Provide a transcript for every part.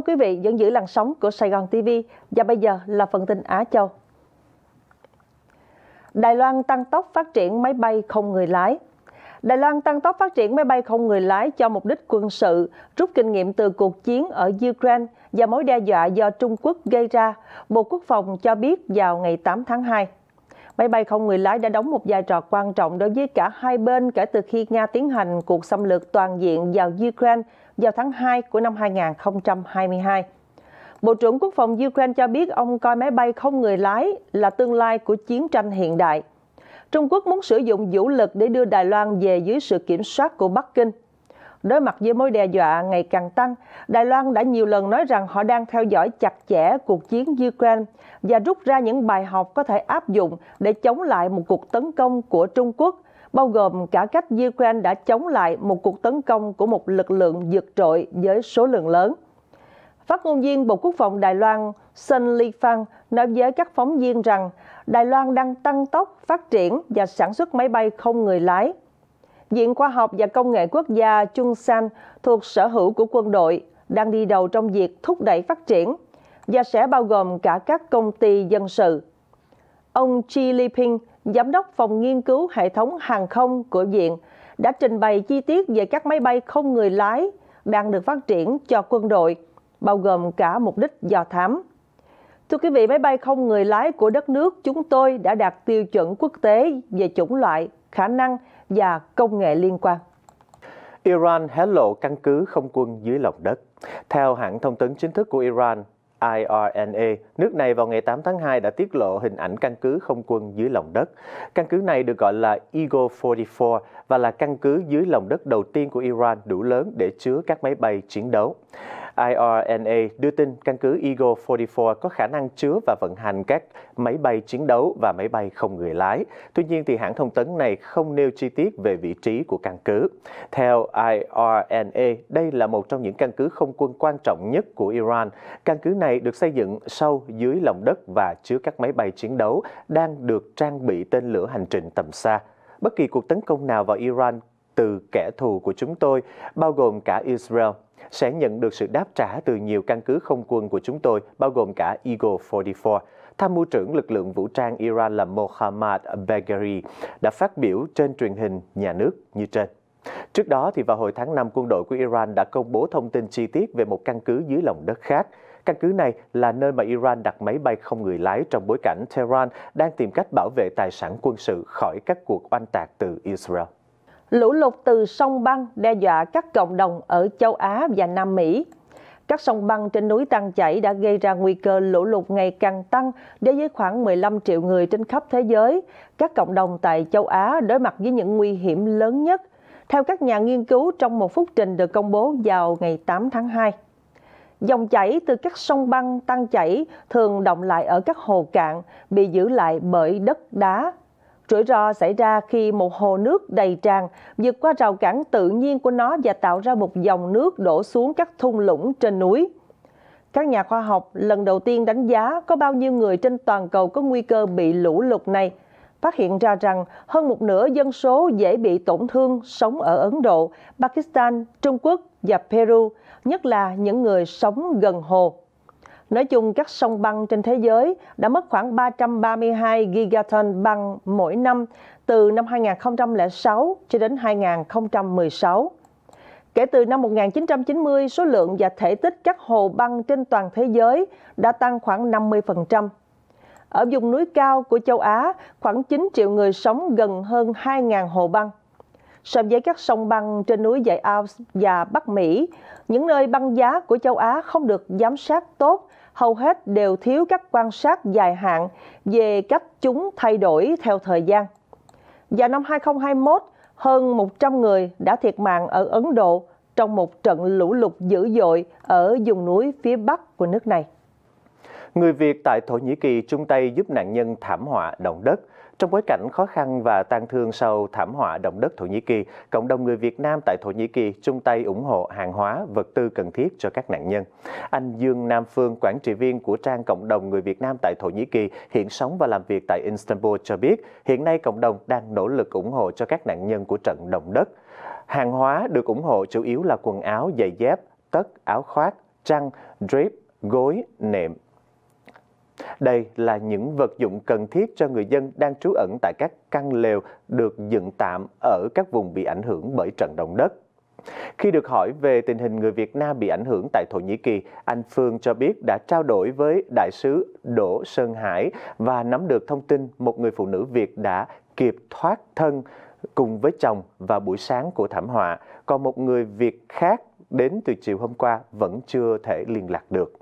ơn quý vị vẫn giữ làn sóng của Sài Gòn TV và bây giờ là phần tin Á Châu. Đài Loan tăng tốc phát triển máy bay không người lái. Đài Loan tăng tốc phát triển máy bay không người lái cho mục đích quân sự, rút kinh nghiệm từ cuộc chiến ở Ukraine và mối đe dọa do Trung Quốc gây ra, Bộ Quốc phòng cho biết vào ngày 8 tháng 2. Máy bay không người lái đã đóng một vai trò quan trọng đối với cả hai bên kể từ khi Nga tiến hành cuộc xâm lược toàn diện vào Ukraine vào tháng 2 của năm 2022. Bộ trưởng Quốc phòng Ukraine cho biết ông coi máy bay không người lái là tương lai của chiến tranh hiện đại. Trung Quốc muốn sử dụng vũ lực để đưa Đài Loan về dưới sự kiểm soát của Bắc Kinh. Đối mặt với mối đe dọa ngày càng tăng, Đài Loan đã nhiều lần nói rằng họ đang theo dõi chặt chẽ cuộc chiến Ukraine và rút ra những bài học có thể áp dụng để chống lại một cuộc tấn công của Trung Quốc – bao gồm cả cách Ukraine đã chống lại một cuộc tấn công của một lực lượng vượt trội với số lượng lớn. Phát ngôn viên Bộ Quốc phòng Đài Loan Sun Li fan nói với các phóng viên rằng Đài Loan đang tăng tốc phát triển và sản xuất máy bay không người lái. Viện Khoa học và Công nghệ Quốc gia Chung San thuộc sở hữu của quân đội đang đi đầu trong việc thúc đẩy phát triển và sẽ bao gồm cả các công ty dân sự Ông Chi Li Ping, giám đốc phòng nghiên cứu hệ thống hàng không của Viện, đã trình bày chi tiết về các máy bay không người lái đang được phát triển cho quân đội, bao gồm cả mục đích dò thám. Thưa quý vị, máy bay không người lái của đất nước chúng tôi đã đạt tiêu chuẩn quốc tế về chủng loại, khả năng và công nghệ liên quan. Iran hé lộ căn cứ không quân dưới lòng đất. Theo hãng thông tấn chính thức của Iran, IRNA, nước này vào ngày 8 tháng 2 đã tiết lộ hình ảnh căn cứ không quân dưới lòng đất. Căn cứ này được gọi là Eagle 44 và là căn cứ dưới lòng đất đầu tiên của Iran đủ lớn để chứa các máy bay chiến đấu. IRNA đưa tin căn cứ Eagle 44 có khả năng chứa và vận hành các máy bay chiến đấu và máy bay không người lái. Tuy nhiên, thì hãng thông tấn này không nêu chi tiết về vị trí của căn cứ. Theo IRNA, đây là một trong những căn cứ không quân quan trọng nhất của Iran. Căn cứ này được xây dựng sâu dưới lòng đất và chứa các máy bay chiến đấu đang được trang bị tên lửa hành trình tầm xa. Bất kỳ cuộc tấn công nào vào Iran từ kẻ thù của chúng tôi, bao gồm cả Israel, sẽ nhận được sự đáp trả từ nhiều căn cứ không quân của chúng tôi, bao gồm cả Eagle 44. Tham mưu trưởng lực lượng vũ trang Iran là Mohammad Bagheri đã phát biểu trên truyền hình nhà nước như trên. Trước đó, thì vào hồi tháng 5, quân đội của Iran đã công bố thông tin chi tiết về một căn cứ dưới lòng đất khác. Căn cứ này là nơi mà Iran đặt máy bay không người lái trong bối cảnh Tehran đang tìm cách bảo vệ tài sản quân sự khỏi các cuộc oanh tạc từ Israel lũ lụt từ sông băng đe dọa các cộng đồng ở châu Á và Nam Mỹ. Các sông băng trên núi tăng chảy đã gây ra nguy cơ lũ lụt ngày càng tăng đối với khoảng 15 triệu người trên khắp thế giới. Các cộng đồng tại châu Á đối mặt với những nguy hiểm lớn nhất, theo các nhà nghiên cứu trong một phúc trình được công bố vào ngày 8 tháng 2. Dòng chảy từ các sông băng tăng chảy thường động lại ở các hồ cạn, bị giữ lại bởi đất đá, Rủi ro xảy ra khi một hồ nước đầy tràn vượt qua rào cản tự nhiên của nó và tạo ra một dòng nước đổ xuống các thung lũng trên núi. Các nhà khoa học lần đầu tiên đánh giá có bao nhiêu người trên toàn cầu có nguy cơ bị lũ lụt này. Phát hiện ra rằng hơn một nửa dân số dễ bị tổn thương sống ở Ấn Độ, Pakistan, Trung Quốc và Peru, nhất là những người sống gần hồ. Nói chung, các sông băng trên thế giới đã mất khoảng 332 gigaton băng mỗi năm từ năm 2006 cho đến 2016. Kể từ năm 1990, số lượng và thể tích các hồ băng trên toàn thế giới đã tăng khoảng 50%. Ở vùng núi cao của châu Á, khoảng 9 triệu người sống gần hơn 2.000 hồ băng. So với các sông băng trên núi dãy Alps và Bắc Mỹ, những nơi băng giá của châu Á không được giám sát tốt hầu hết đều thiếu các quan sát dài hạn về cách chúng thay đổi theo thời gian. Và năm 2021, hơn 100 người đã thiệt mạng ở Ấn Độ trong một trận lũ lụt dữ dội ở vùng núi phía bắc của nước này. Người Việt tại Thổ Nhĩ Kỳ chung tay giúp nạn nhân thảm họa động đất. Trong bối cảnh khó khăn và tang thương sau thảm họa động đất Thổ Nhĩ Kỳ, cộng đồng người Việt Nam tại Thổ Nhĩ Kỳ chung tay ủng hộ hàng hóa, vật tư cần thiết cho các nạn nhân. Anh Dương Nam Phương, quản trị viên của trang cộng đồng người Việt Nam tại Thổ Nhĩ Kỳ, hiện sống và làm việc tại Istanbul cho biết, hiện nay cộng đồng đang nỗ lực ủng hộ cho các nạn nhân của trận động đất. Hàng hóa được ủng hộ chủ yếu là quần áo, giày dép, tất, áo khoác, trăng, drip, gối, nệm, đây là những vật dụng cần thiết cho người dân đang trú ẩn tại các căn lều được dựng tạm ở các vùng bị ảnh hưởng bởi trận động đất. Khi được hỏi về tình hình người Việt Nam bị ảnh hưởng tại Thổ Nhĩ Kỳ, anh Phương cho biết đã trao đổi với đại sứ Đỗ Sơn Hải và nắm được thông tin một người phụ nữ Việt đã kịp thoát thân cùng với chồng vào buổi sáng của thảm họa, còn một người Việt khác đến từ chiều hôm qua vẫn chưa thể liên lạc được.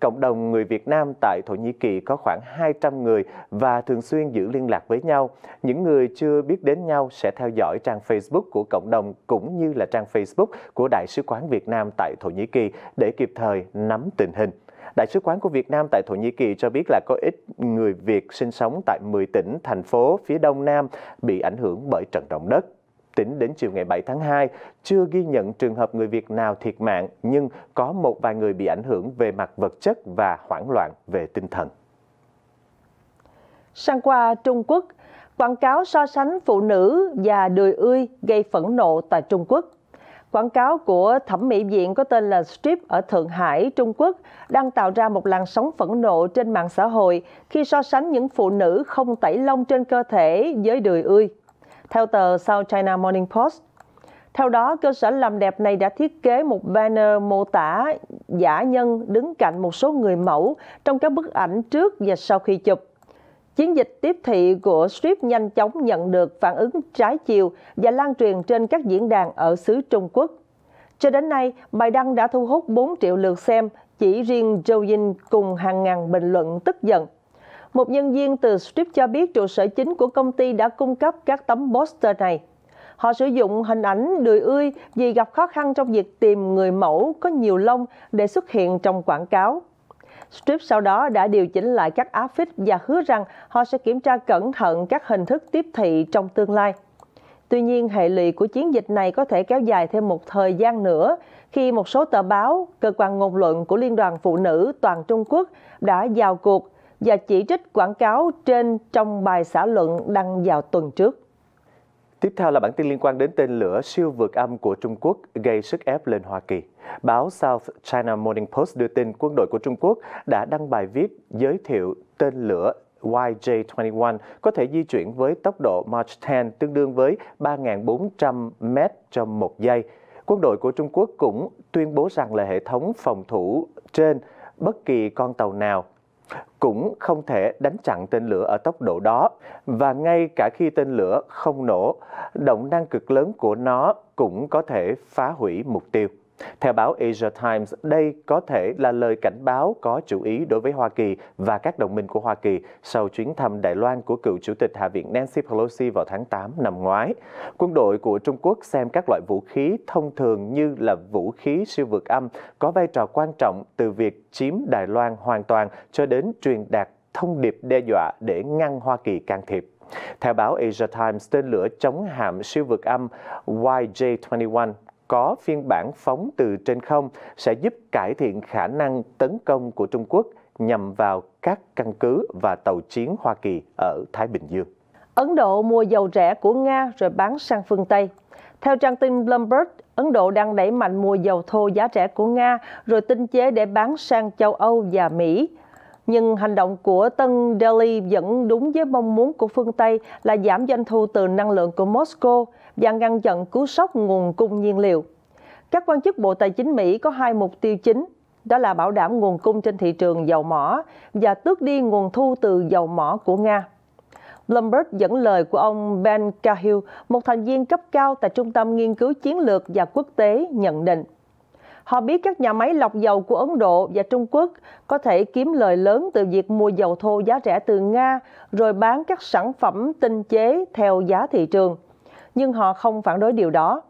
Cộng đồng người Việt Nam tại Thổ Nhĩ Kỳ có khoảng 200 người và thường xuyên giữ liên lạc với nhau. Những người chưa biết đến nhau sẽ theo dõi trang Facebook của cộng đồng cũng như là trang Facebook của Đại sứ quán Việt Nam tại Thổ Nhĩ Kỳ để kịp thời nắm tình hình. Đại sứ quán của Việt Nam tại Thổ Nhĩ Kỳ cho biết là có ít người Việt sinh sống tại 10 tỉnh, thành phố phía đông nam bị ảnh hưởng bởi trận động đất. Tính đến chiều ngày 7 tháng 2, chưa ghi nhận trường hợp người Việt nào thiệt mạng, nhưng có một vài người bị ảnh hưởng về mặt vật chất và hoảng loạn về tinh thần. Sang qua Trung Quốc, quảng cáo so sánh phụ nữ và đười ươi gây phẫn nộ tại Trung Quốc. Quảng cáo của thẩm mỹ viện có tên là Strip ở Thượng Hải, Trung Quốc đang tạo ra một làn sóng phẫn nộ trên mạng xã hội khi so sánh những phụ nữ không tẩy lông trên cơ thể với đười ươi theo tờ South China Morning Post. Theo đó, cơ sở làm đẹp này đã thiết kế một banner mô tả giả nhân đứng cạnh một số người mẫu trong các bức ảnh trước và sau khi chụp. Chiến dịch tiếp thị của Strip nhanh chóng nhận được phản ứng trái chiều và lan truyền trên các diễn đàn ở xứ Trung Quốc. Cho đến nay, bài đăng đã thu hút 4 triệu lượt xem, chỉ riêng Zhou Yin cùng hàng ngàn bình luận tức giận một nhân viên từ Strip cho biết trụ sở chính của công ty đã cung cấp các tấm poster này. Họ sử dụng hình ảnh đười ươi vì gặp khó khăn trong việc tìm người mẫu có nhiều lông để xuất hiện trong quảng cáo. Strip sau đó đã điều chỉnh lại các áp phích và hứa rằng họ sẽ kiểm tra cẩn thận các hình thức tiếp thị trong tương lai. Tuy nhiên, hệ lụy của chiến dịch này có thể kéo dài thêm một thời gian nữa khi một số tờ báo, cơ quan ngôn luận của Liên đoàn Phụ nữ toàn Trung Quốc đã vào cuộc và chỉ trích quảng cáo trên trong bài xã luận đăng vào tuần trước. Tiếp theo là bản tin liên quan đến tên lửa siêu vượt âm của Trung Quốc gây sức ép lên Hoa Kỳ. Báo South China Morning Post đưa tin quân đội của Trung Quốc đã đăng bài viết giới thiệu tên lửa YJ-21 có thể di chuyển với tốc độ Mach 10 tương đương với 3.400 m trong một giây. Quân đội của Trung Quốc cũng tuyên bố rằng là hệ thống phòng thủ trên bất kỳ con tàu nào cũng không thể đánh chặn tên lửa ở tốc độ đó và ngay cả khi tên lửa không nổ động năng cực lớn của nó cũng có thể phá hủy mục tiêu theo báo Asia Times, đây có thể là lời cảnh báo có chủ ý đối với Hoa Kỳ và các đồng minh của Hoa Kỳ sau chuyến thăm Đài Loan của cựu Chủ tịch Hạ viện Nancy Pelosi vào tháng 8 năm ngoái. Quân đội của Trung Quốc xem các loại vũ khí thông thường như là vũ khí siêu vượt âm có vai trò quan trọng từ việc chiếm Đài Loan hoàn toàn cho đến truyền đạt thông điệp đe dọa để ngăn Hoa Kỳ can thiệp. Theo báo Asia Times, tên lửa chống hạm siêu vượt âm YJ-21 có phiên bản phóng từ trên không sẽ giúp cải thiện khả năng tấn công của Trung Quốc nhằm vào các căn cứ và tàu chiến Hoa Kỳ ở Thái Bình Dương. Ấn Độ mua dầu rẻ của Nga rồi bán sang phương Tây. Theo trang tin Bloomberg, Ấn Độ đang đẩy mạnh mua dầu thô giá rẻ của Nga rồi tinh chế để bán sang châu Âu và Mỹ nhưng hành động của Tân Delhi vẫn đúng với mong muốn của phương Tây là giảm doanh thu từ năng lượng của Moscow và ngăn chặn cứu sốc nguồn cung nhiên liệu. Các quan chức Bộ Tài chính Mỹ có hai mục tiêu chính, đó là bảo đảm nguồn cung trên thị trường dầu mỏ và tước đi nguồn thu từ dầu mỏ của Nga. Bloomberg dẫn lời của ông Ben Cahill, một thành viên cấp cao tại Trung tâm Nghiên cứu Chiến lược và Quốc tế, nhận định. Họ biết các nhà máy lọc dầu của Ấn Độ và Trung Quốc có thể kiếm lời lớn từ việc mua dầu thô giá rẻ từ Nga rồi bán các sản phẩm tinh chế theo giá thị trường. Nhưng họ không phản đối điều đó.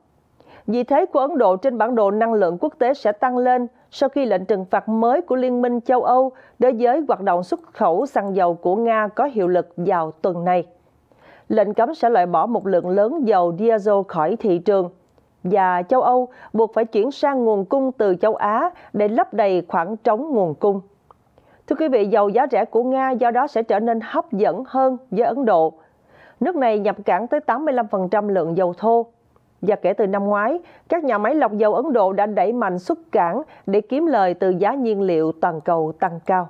Vị thế của Ấn Độ trên bản đồ năng lượng quốc tế sẽ tăng lên sau khi lệnh trừng phạt mới của Liên minh châu Âu đối với hoạt động xuất khẩu xăng dầu của Nga có hiệu lực vào tuần này. Lệnh cấm sẽ loại bỏ một lượng lớn dầu diesel khỏi thị trường và châu Âu buộc phải chuyển sang nguồn cung từ châu Á để lấp đầy khoảng trống nguồn cung. Thưa quý vị, dầu giá rẻ của Nga do đó sẽ trở nên hấp dẫn hơn với Ấn Độ. Nước này nhập cảng tới 85% lượng dầu thô. Và kể từ năm ngoái, các nhà máy lọc dầu Ấn Độ đã đẩy mạnh xuất cảng để kiếm lời từ giá nhiên liệu toàn cầu tăng cao.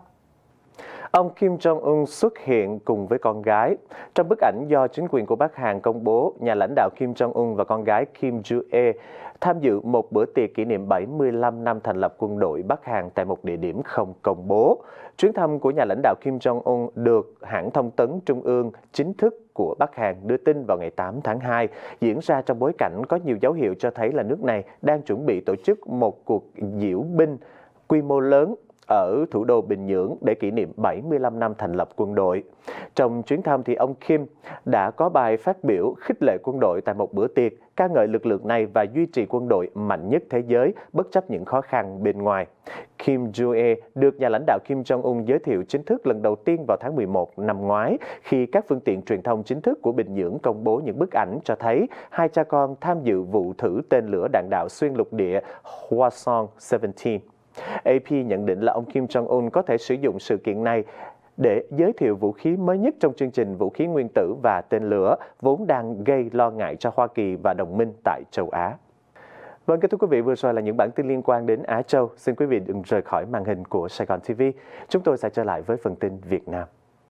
Ông Kim Jong-un xuất hiện cùng với con gái. Trong bức ảnh do chính quyền của Bắc Hàn công bố, nhà lãnh đạo Kim Jong-un và con gái Kim Ju-e tham dự một bữa tiệc kỷ niệm 75 năm thành lập quân đội Bắc Hàn tại một địa điểm không công bố. Chuyến thăm của nhà lãnh đạo Kim Jong-un được hãng thông tấn Trung ương chính thức của Bắc Hàn đưa tin vào ngày 8 tháng 2 diễn ra trong bối cảnh có nhiều dấu hiệu cho thấy là nước này đang chuẩn bị tổ chức một cuộc diễu binh quy mô lớn ở thủ đô Bình Nhưỡng để kỷ niệm 75 năm thành lập quân đội. Trong chuyến thăm thì ông Kim đã có bài phát biểu khích lệ quân đội tại một bữa tiệc ca ngợi lực lượng này và duy trì quân đội mạnh nhất thế giới bất chấp những khó khăn bên ngoài. Kim joo e được nhà lãnh đạo Kim Jong-un giới thiệu chính thức lần đầu tiên vào tháng 11 năm ngoái khi các phương tiện truyền thông chính thức của Bình Nhưỡng công bố những bức ảnh cho thấy hai cha con tham dự vụ thử tên lửa đạn đạo xuyên lục địa Hwasong 17. AP nhận định là ông Kim Jong-un có thể sử dụng sự kiện này để giới thiệu vũ khí mới nhất trong chương trình vũ khí nguyên tử và tên lửa vốn đang gây lo ngại cho Hoa Kỳ và đồng minh tại châu Á. Vâng, kính thưa quý vị, vừa rồi là những bản tin liên quan đến Á Châu. Xin quý vị đừng rời khỏi màn hình của Sài Gòn TV. Chúng tôi sẽ trở lại với phần tin Việt Nam.